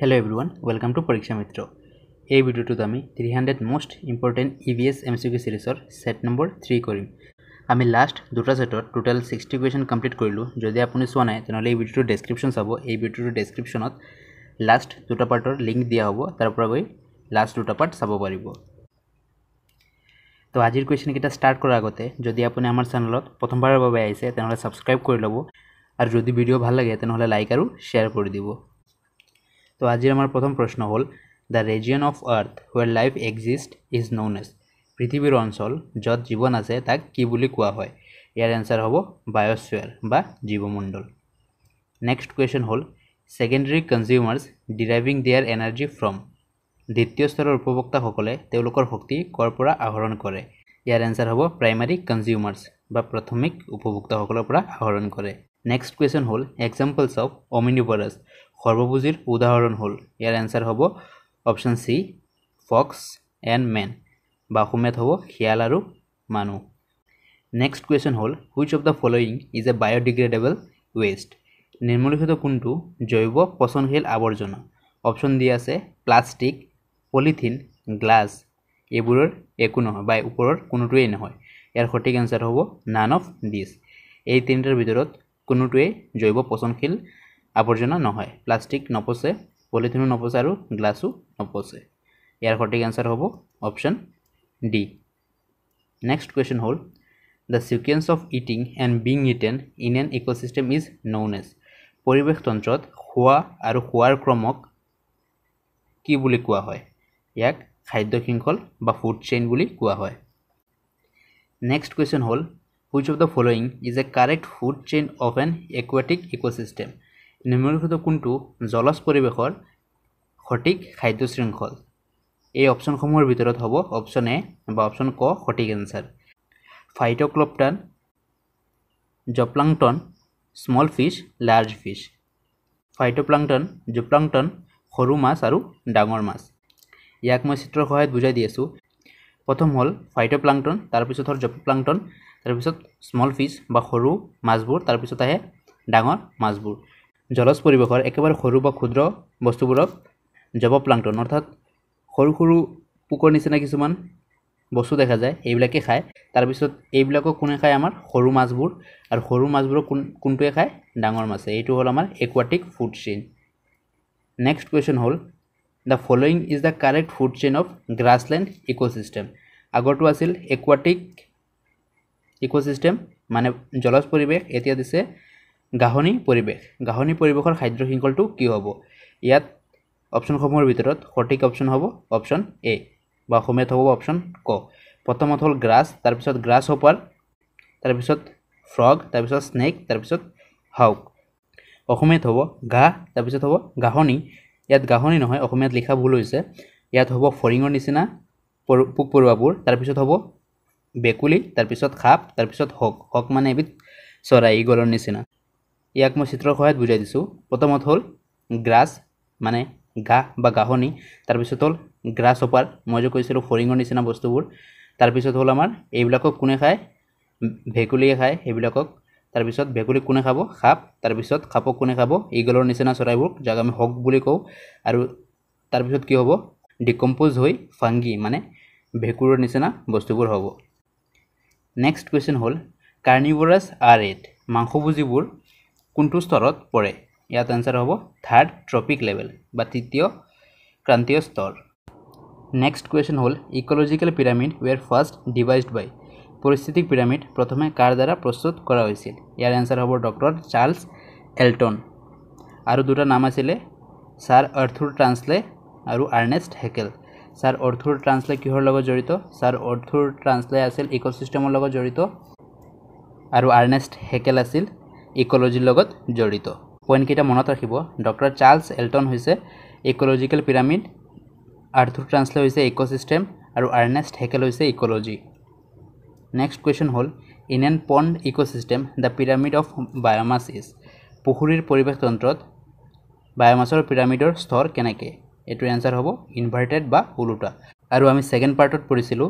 Hello' everyone welcome to পৰীক্ষা মিত্ৰ এই ভিডিঅ'টোত আমি three hundred most important E V S M C Q ছিৰিজৰ ছেট নম্বৰ থ্ৰী কৰিম আমি লাষ্ট দুটা ছেটত টোটেল ছিক্সটি কুৱেশ্যন কমপ্লিট কৰিলোঁ যদি আপুনি চোৱা নাই তেনেহ'লে এই ভিডিঅ'টোৰ ডেছক্ৰিপশ্যন চাব এই ভিডিঅ'টোৰ ডেছক্ৰিপশ্যনত লাষ্ট দুটা পাৰ্টৰ লিংক দিয়া হ'ব তাৰ পৰা গৈ লাষ্ট দুটা পাৰ্ট চাব পাৰিব তো আজিৰ কুৱেশ্যনকেইটা ষ্টাৰ্ট কৰাৰ আগতে যদি আপুনি আমাৰ চেনেলত প্ৰথমবাৰৰ বাবে আহিছে তেনেহ'লে ছাবস্ক্ৰাইব কৰি ল'ব আৰু যদি ভিডিঅ' ভাল লাগে তেনেহ'লে লাইক আৰু শ্বেয়াৰ কৰি দিব তো আজিৰ আমাৰ প্ৰথম প্ৰশ্ন হ'ল the region of earth where life exist is known as পৃথিৱীৰ অঞ্চল য'ত জীৱন আছে তাক কি বুলি কোৱা হয় ইয়াৰ এনচাৰ হ'ব বায়'স্ফেয়াৰ বা জীৱমণ্ডল নেক্সট কুৱেশ্যন হ'ল secondary consumers deriving their energy from দ্বিতীয় স্তৰৰ উপভোক্তাসকলে তেওঁলোকৰ শক্তি ক'ৰ পৰা আহৰণ কৰে ইয়াৰ এনচাৰ হ'ব প্ৰাইমাৰী কনজিউমাৰ্ছ বা প্ৰাথমিক উপভোক্তাসকলৰ পৰা আহৰণ কৰে নেক্সট কুৱেশ্যন হ'ল এক্সাম্পলছ অফ অমিনিভাৰাছ সৰ্বপুঁজিৰ উদাহৰণ হ'ল ইয়াৰ এনচাৰ হ'ব option C fox and man বা অসমীয়াত হ'ব শিয়াল আৰু মানুহ নেক্সট কুৱেশ্যন হ'ল which of the following is a biodegradable waste নিম্নলিখিত কোনটো জৈৱ পচনশীল আৱৰ্জনা অপশ্যন দি আছে প্লাষ্টিক পলিথিন গ্লাছ এইবোৰৰ একো নহয় বা ওপৰৰ কোনোটোৱেই নহয় ইয়াৰ সঠিক এনচাৰ হ'ব নান অফ দিছ এই তিনিটাৰ ভিতৰত কোনোটোৱেই জৈৱ পচনশীল আৱৰ্জনা নহয় প্লাষ্টিক নপচে পলিথিনো নপচে আৰু গ্লাছো নপচে ইয়াৰ সঠিক এনচাৰ হ'ব অপশ্যন ডি নেক্সট কুৱেশ্যন হ'ল the sequence of eating and being eaten in an ecosystem is known as পৰিৱেশতন্ত্ৰত খোৱা আৰু খোৱাৰ ক্ৰমক কি বুলি কোৱা হয় ইয়াক খাদ্য শৃংখল বা ফুড চেইন বুলি কোৱা হয় নেক্সট কুৱেশ্যন হ'ল which of the following is a correct food chain of an aquatic ecosystem নিম্নলিখিত কোনটো জলজ পৰিৱেশৰ সঠিক খাদ্য শৃংখল এই অপশ্যনসমূহৰ ভিতৰত হ'ব অপশ্যন এ বা অপশ্যন ক সঠিক answer phytoplankton zooplankton small fish large fish phytoplankton zooplankton সৰু মাছ আৰু ডাঙৰ মাছ ইয়াক মই চিত্ৰৰ সহায়ত বুজাই দি আছোঁ প্ৰথম হ'ল ফাইটোপ্লাংটন তাৰপিছত হ'ল জপ্লাংটন তাৰপিছত স্মল ফিছ বা সৰু মাছবোৰ তাৰপিছত আহে ডাঙৰ মাছবোৰ জলজ পৰিৱেশৰ একেবাৰে সৰু বা ক্ষুদ্ৰ বস্তুবোৰক জব প্লাংটন অৰ্থাৎ সৰু সৰু পোকৰ নিচিনা কিছুমান বস্তু দেখা যায় এইবিলাকে খায় তাৰপিছত এইবিলাকক কোনে খায় আমাৰ সৰু মাছবোৰ আৰু সৰু মাছবোৰক কোন কোনটোৱে খায় ডাঙৰ মাছে এইটো হ'ল আমাৰ aquatic food chain next question হ'ল the following is the correct food chain of grassland ecosystem আগৰটো আছিল একুৱাটিক চিষ্টেম মানে জলজ পৰিৱেশ এতিয়া দিছে গাহনি পৰিৱেশ গাহনি পৰিৱেশৰ খাদ্য শৃংখলটো কি হ'ব ইয়াত অপশ্যনসমূহৰ ভিতৰত সঠিক অপশ্যন হ'ব অপশ্যন এ বা অসমীয়াত হ'ব অপশ্যন ক প্ৰথমত হ'ল গ্ৰাছ তাৰপিছত গ্ৰাছ হপাৰ তাৰপিছত ফ্ৰগ তাৰপিছত স্নেক তাৰপিছত হাউক অসমীয়াত হ'ব ঘাঁহ তাৰপিছত হ'ব গাহনি ইয়াত গাহনি নহয় অসমীয়াত লিখা ভুল হৈছে ইয়াত হ'ব ফৰিঙৰ নিচিনা পোক পৰুৱাবোৰ তাৰপিছত হ'ব বেকুলি তাৰপিছত সাপ তাৰপিছত হক হক মানে এবিধ চৰাই ঈগলৰ নিচিনা ইয়াক মই চিত্ৰৰ সহায়ত বুজাই দিছোঁ প্ৰথমত হ'ল গ্ৰাছ মানে ঘাঁহ বা গাহনি তাৰপিছত হ'ল গ্ৰাছ অপাৰ মই যে কৈছিলোঁ ফৰিঙৰ নিচিনা বস্তুবোৰ তাৰপিছত হ'ল আমাৰ এইবিলাকক কোনে খায় ভেকুলীয়ে খায় সেইবিলাকক তাৰপিছত ভেকুলীক কোনে খাব সাপ তাৰপিছত সাপক কোনে খাব ইগলৰ নিচিনা চৰাইবোৰ যাক আমি হক বুলি কওঁ আৰু তাৰপিছত কি হ'ব ডিকম্প'জ হৈ ফাংগি মানে ভেকুৰৰ নিচিনা বস্তুবোৰ হ'ব নেক্সট কুৱেশ্যন হ'ল কাৰ্নিভৰাছ আৰ এইট মাংসভোজীবোৰ কোনটো স্তৰত পৰে ইয়াত এনচাৰ হ'ব থাৰ্ড ট্ৰপিক লেভেল বা তৃতীয় ক্ৰান্তীয় স্তৰ নেক্সট কুৱেশ্যন হ'ল ecological pyramid were first devised by পৰিস্থিতিক পিৰামিড প্ৰথমে কাৰ দ্বাৰা প্ৰস্তুত কৰা হৈছিল ইয়াৰ এনচাৰ হ'ব ডক্টৰ চাৰ্লছ এল্টন আৰু দুটা নাম আছিলে ছাৰ অৰ্থুৰ ট্ৰান্সলে আৰু Ernest Haeckel sir Arthur Tansley কিহৰ লগত জড়িত ছাৰ অৰ্থুৰ ট্ৰান্সলে আছিল ইক'চিষ্টেমৰ লগত জড়িত আৰু আৰ্নেষ্ট হেকেল আছিল ইক'লজিৰ লগত জড়িত পইণ্টকেইটা মনত ৰাখিব ডক্টৰ চাৰ্লছ এল্টন হৈছে ইক'লজিকেল পিৰামিড আৰ্থুৰ ট্ৰান্সলে হৈছে ইক'চিষ্টেম আৰু আৰ্নেষ্ট হেকেল হৈছে ইক'লজি নেক্সট কুৱেশ্যন হ'ল in a pond ecosystem the pyramid of biomass is পুখুৰীৰ পৰিৱেশতন্ত্ৰত বায়'মাছৰ পিৰামিডৰ স্তৰ কেনেকৈ এইটো এনচাৰ হ'ব ইনভাৰ্টেড বা ওলোটা আৰু আমি ছেকেণ্ড পাৰ্টত পঢ়িছিলোঁ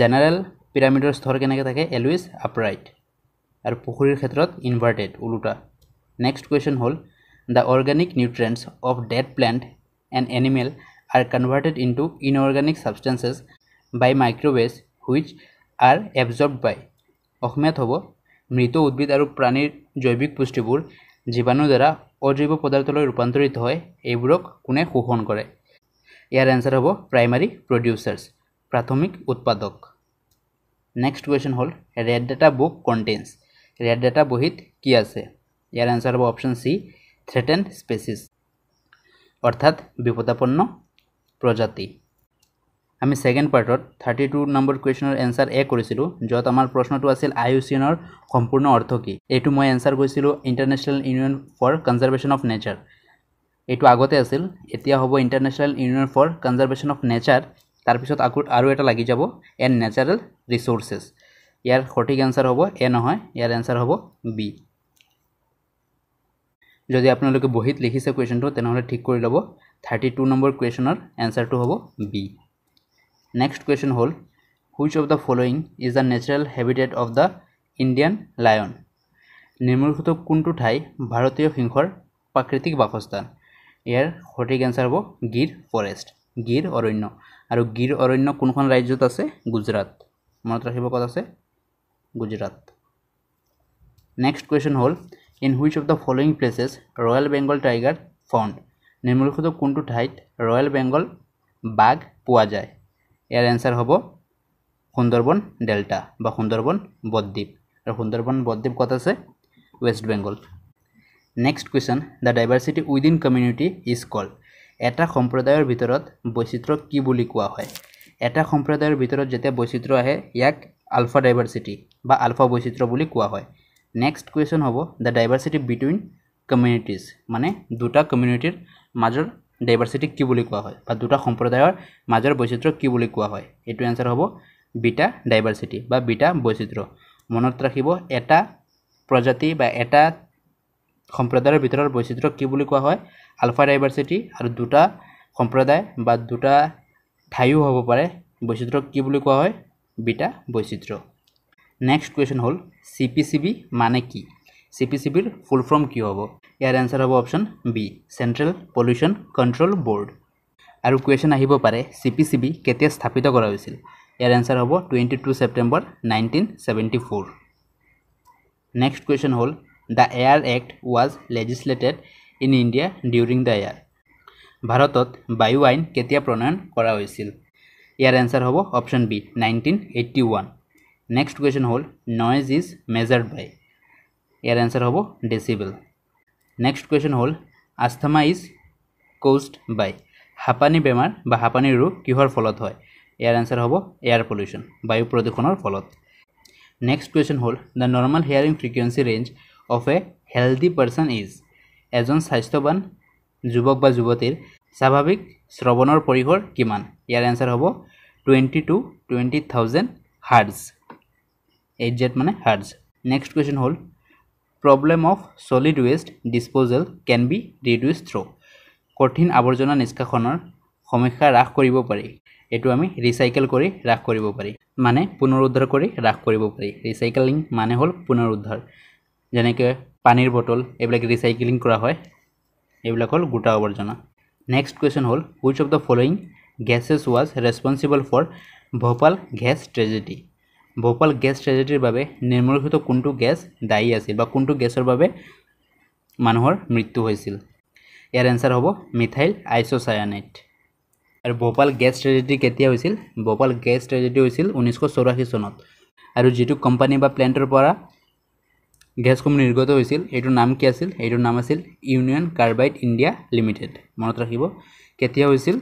জেনেৰেল পিৰামিডৰ স্তৰ কেনেকৈ থাকে এলুইছ আপৰাইট আৰু পুখুৰীৰ ক্ষেত্ৰত ইনভাৰ্টেড ওলোটা নেক্সট কুৱেশ্যন হ'ল the organic nutrients of dead plant and animal are converted into inorganic substances by microwave which are absorb by অসমীয়াত হ'ব মৃত উদ্ভিদ আৰু প্ৰাণীৰ জৈৱিক পুষ্টিবোৰ জীৱাণুৰ দ্বাৰা অজৈৱ পদাৰ্থলৈ ৰূপান্তৰিত হয় এইবোৰক কোনে শোষণ কৰে ইয়াৰ এনচাৰ হ'ব প্ৰাইমাৰী প্ৰডিউচাৰ্ছ প্ৰাথমিক উৎপাদক নেক্সট কুৱেশ্যন হ'ল red data book contents red data বহিত কি আছে এর অ্যান্সার হব অপশন সি থ্রেটেন স্পেসিস অর্থাৎ বিপদাপন্ন প্রজাতি আমি ছেকেণ্ড পাৰ্টত থাৰ্টি টু নম্বৰ কুৱেশ্যনৰ এনচাৰ এ কৰিছিলোঁ য'ত আমাৰ প্ৰশ্নটো আছিল আই ইউ চি এনৰ সম্পূৰ্ণ অৰ্থ কি এইটো মই এনচাৰ কৰিছিলোঁ international union for conservation of nature এইটো আগতে আছিল এতিয়া হ'ব international union for conservation of nature তাৰপিছত আকৌ আৰু এটা লাগি যাব এণ্ড নেচাৰেল ৰিচোৰ্চেছ ইয়াৰ সঠিক এনচাৰ হ'ব এ নহয় ইয়াৰ এনচাৰ হ'ব বি যদি আপোনালোকে বহীত লিখিছে কুৱেশ্যনটো তেনেহ'লে ঠিক কৰি ল'ব থাৰ্টি টু নম্বৰ কুৱেশ্যনৰ এনচাৰটো হ'ব বি নেক্সট কুৱেশ্যন হ'ল which of the following is the natural habitat of the Indian lion নিম্নলিখিত কোনটো ঠাই ভাৰতীয় সিংহৰ প্ৰাকৃতিক বাসস্থান ইয়াৰ সঠিক এনচাৰ হ'ব গিৰ ফৰেষ্ট গিৰ অৰণ্য আৰু গিৰ অৰণ্য কোনখন ৰাজ্যত আছে গুজৰাট মনত ৰাখিব ক'ত আছে Gujarat. নেক্সট question হল in which of the following places Royal Bengal tiger found? নিম্নলিখিত কোনটো ঠাইত রয়্যাল বেঙ্গল বাঘ পোৱা যায় ইয়াৰ এনচাৰ হ'ব সুন্দৰবন ডেল্টা বা সুন্দৰবন বদ্বীপ আৰু সুন্দৰবন বদ্বীপ ক'ত আছে West Bengal next question the diversity within community is called এটা সম্প্ৰদায়ৰ ভিতৰত বৈচিত্ৰ কি বুলি কোৱা হয় এটা সম্প্ৰদায়ৰ ভিতৰত যেতিয়া বৈচিত্ৰ আহে ইয়াক আলফা ডাইভাৰ্চিটি বা আলফা বৈচিত্ৰ বুলি কোৱা হয় নেক্সট কুৱেশ্যন হ'ব দ্য ডাইভাৰ্চিটি বিটুইন কমিউনিটিজ মানে দুটা কমিউনিটিৰ মাজৰ ডাইভাৰ্চিটিক কি বুলি কোৱা হয় বা দুটা সম্প্ৰদায়ৰ মাজৰ বৈচিত্ৰ কি বুলি কোৱা হয় এইটো এনচাৰ হ'ব বিটা ডাইভাৰ্চিটি বা বিটা বৈচিত্ৰ মনত ৰাখিব এটা প্ৰজাতি বা এটা সম্প্ৰদায়ৰ ভিতৰৰ বৈচিত্ৰ কি বুলি কোৱা হয় আলফা ডাইভাৰ্চিটি আৰু দুটা সম্প্ৰদায় বা দুটা ঠাইও হ'ব পাৰে বৈচিত্ৰ কি বুলি কোৱা হয় বিটা বৈচিত্ৰ নেক্সট কুৱেশ্যন হ'ল চি পি চি বি মানে কি চি পি চি বিৰ ফুল ফৰ্ম কি হ'ব ইয়াৰ এনচাৰ হ'ব option B central pollution control board আৰু কুৱেশ্যন আহিব পাৰে চি পি চি বি কেতিয়া স্থাপিত কৰা হৈছিল ইয়াৰ এনচাৰ হ'ব twenty two September nineteen seventy four next question হ'ল the air act was legislated in India during the air ভাৰতত বায়ু আইন কেতিয়া প্ৰণয়ন কৰা হৈছিল ইয়াৰ এনচাৰ হ'ব option B nineteen eighty one next question হ'ল নইজ ইজ মেজাৰ্ড বাই ইয়াৰ এনচাৰ হ'ব ডেচিবল নেক্সট কুৱেশ্যন হ'ল আস্থমা ইজ কোষ্ট বাই হাপানী বেমাৰ বা হাপানীৰ ৰোগ কিহৰ ফলত হয় ইয়াৰ এনচাৰ হ'ব এয়াৰ পলিউশ্যন বায়ু প্ৰদূষণৰ ফলত নেক্সট কুৱেশ্যন হ'ল the normal hearing frequency range of a healthy person is এজন স্বাস্থ্যৱান যুৱক বা যুৱতীৰ স্বাভাৱিক শ্ৰৱণৰ পৰিসৰ কিমান ইয়াৰ এনচাৰ হ'ব twenty two twenty thousand hertz H Z মানে হাৰ্ডছ নেক্সট কুৱেশ্যন হ'ল problem of solid waste disposal can be reduce through' কঠিন আৱৰ্জনা নিষ্কাশনৰ সমীক্ষা হ্ৰাস কৰিব পাৰি এইটো আমি ৰিচাইকেল কৰি হ্ৰাস কৰিব পাৰি মানে পুনৰুদ্ধাৰ কৰি হ্ৰাস কৰিব পাৰি ৰিচাইকেলিং মানে হ'ল পুনৰুদ্ধাৰ যেনেকৈ পানীৰ বটল এইবিলাক ৰিচাইকেলিং কৰা হয় এইবিলাক হ'ল গোটা আৱৰ্জনা Next question hole, which of the following gases was responsible for Bhopal gas tragedy? Bhopal gas tragedy babe, Nemurhuto Kuntu gas, diacil, Bakuntu gaser babe, Manhor, Mritu Hesil. Your answer hobo, methyl isocyanate. আৰু Bhopal gas tragedy কেতিয়া হৈছিল Bhopal gas tragedy হৈছিল ঊনৈছশ চৌৰাশী চনত আৰু যিটো company বা প্লেণ্টৰ পৰা গেছসমূহ নিৰ্গত হৈছিল এইটোৰ নাম কি আছিল এইটোৰ নাম আছিল ইউনিয়ন কাৰ্বাইট ইণ্ডিয়া লিমিটেড মনত ৰাখিব কেতিয়া হৈছিল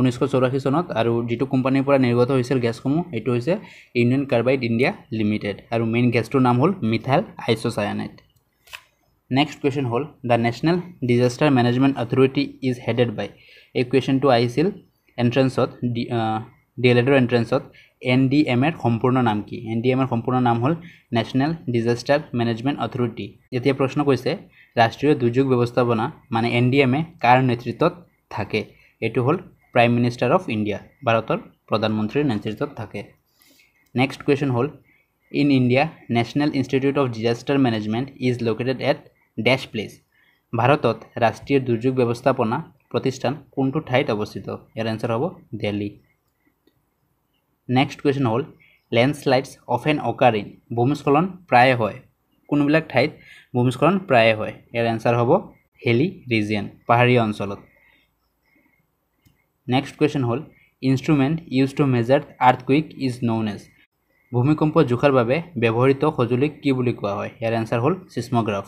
ঊনৈছশ চৌৰাশী চনত আৰু যিটো কোম্পানীৰ পৰা নিৰ্গত হৈছিল গেছসমূহ সেইটো হৈছে ইউনিয়ন কাৰ্বাইট ইণ্ডিয়া লিমিটেড আৰু মেইন গেছটোৰ নাম হ'ল মিথাইল আইচ'চায়ানাইট নেক্সট কুৱেশ্যন হ'ল the national disaster management authority is headed by এই কুৱেশ্যনটো আহিছিল এণ্ট্ৰেঞ্চত ডি এল এডৰ এণ্ট্ৰেঞ্চত এন ডি এম এৰ সম্পূৰ্ণ নাম কি এন ডি এম এৰ সম্পূৰ্ণ নাম হ'ল নেশ্যনেল ডিজাষ্টাৰ মেনেজমেণ্ট অথৰিটি এতিয়া প্ৰশ্ন কৈছে ৰাষ্ট্ৰীয় দুৰ্যোগ ব্যৱস্থাপনা মানে এন ডি এম এ কাৰ নেতৃত্বত থাকে এইটো হ'ল প্ৰাইম মিনিষ্টাৰ অফ ইণ্ডিয়া ভাৰতৰ প্ৰধানমন্ত্ৰীৰ নেতৃত্বত থাকে নেক্সট কুৱেশ্যন হ'ল in India national institute of disaster management is located at this place ভাৰতত ৰাষ্ট্ৰীয় দুৰ্যোগ ব্যৱস্থাপনা প্ৰতিষ্ঠান কোনটো ঠাইত অৱস্থিত ইয়াৰ এনচাৰ হ'ব দেল্হী নেক্সট কুৱেশ্যন হ'ল লেণ্ডশ্লাইডছ অফ এন অকাৰিন ভূমিস্খলন প্ৰায়ে হয় কোনোবিলাক ঠাইত ভূমিস্খলন প্ৰায়ে হয় ইয়াৰ এনচাৰ হ'ব হেলি ৰিজিয়ন পাহাৰীয়া অঞ্চলত নেক্সট কুৱেশ্যন হ'ল instrument use to measure earthquake is known as ভূমিকম্প জোখাৰ বাবে ব্যৱহৃত সঁজুলিক কি বুলি কোৱা হয় ইয়াৰ এনচাৰ হ'ল চিছমগ্ৰাফ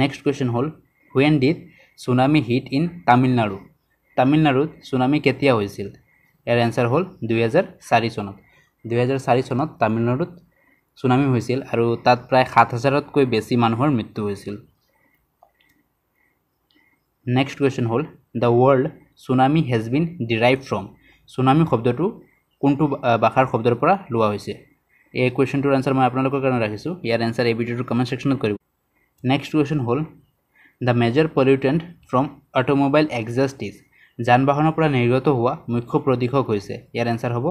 নেক্সট কুৱেশ্যন হ'ল when did tsunami hit in Tamil Nadu তামিলনাডুত চুনামি কেতিয়া হৈছিল ইয়াৰ এনচাৰ হ'ল দুহেজাৰ চাৰি চনত দুহেজাৰ চাৰি চনত তামিলনাডুত চুনামি হৈছিল আৰু তাত প্ৰায় সাত হাজাৰতকৈ বেছি মানুহৰ মৃত্যু হৈছিল নেক্সট কুৱেশ্যন হ'ল the word tsunami has been derived from tsunami শব্দটো কোনটো ভাষাৰ শব্দৰ পৰা লোৱা হৈছে এই কুৱেশ্যনটোৰ এনচাৰ মই আপোনালোকৰ কাৰণে ৰাখিছোঁ ইয়াৰ এনচাৰ এই ভিডিঅ'টো কমেণ্ট ছেকশ্যনত কৰিব নেক্সট কুৱেশ্যন হ'ল the major pollutant from automobile exhausts যান বাহনৰ পৰা নিৰ্গত হোৱা মুখ্য প্ৰদূষক হৈছে ইয়াৰ এনচাৰ হ'ব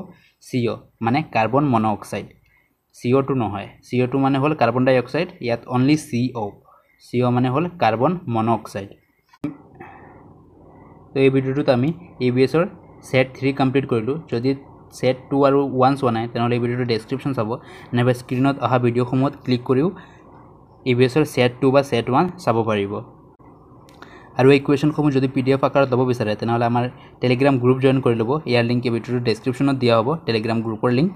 চি অ' মানে কাৰ্বন মন অক্সাইড চি অ' টো নহয় চি অ' টো মানে হ'ল কাৰ্বন ডাই অক্সাইড ইয়াত only C O' C O' মানে হ'ল কাৰ্বন মন অক্সাইড তো এই ভিডিঅ'টোত আমি ই বি এছৰ ছেট থ্ৰী কমপ্লিট কৰিলোঁ যদি ছেট টু আৰু ওৱান চোৱা নাই তেনেহ'লে এই ভিডিঅ'টো ডেছক্ৰিপশ্যন চাব নাইবা স্ক্ৰীণত অহা ভিডিঅ'সমূহত ক্লিক কৰিও ই বি এছৰ ছেট টু বা ছেট ওৱান চাব পাৰিব আৰু এই কুৱেশ্যনসমূহ যদি পি ডি এফ আকাৰত ল'ব বিচাৰে তেনেহ'লে আমাৰ টেলিগ্ৰাম গ্ৰুপ জইন কৰি ল'ব ইয়াৰ লিংক ভিডিঅ'টো ডেছক্ৰিপশ্যনত দিয়া হ'ব টেলিগ্ৰাম গ্ৰুপৰ লিংক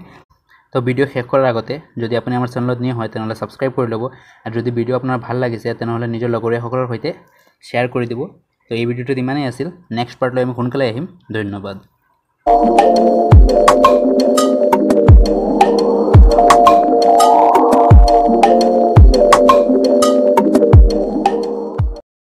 তো ভিডিঅ' শেষ কৰাৰ আগতে যদি আপুনি আমাৰ চেনেলত নিয়ে হয় তেনেহ'লে ছাবস্ক্ৰাইব কৰি ল'ব আৰু যদি ভিডিঅ' আপোনাৰ ভাল লাগিছে তেনেহ'লে নিজৰ লগৰীয়াসকলৰ সৈতে শ্বেয়াৰ কৰি দিব তো এই ভিডিঅ'টোত ইমানেই আছিল নেক্সট পাৰ্ট লৈ আমি সোনকালে আহিম ধন্যবাদ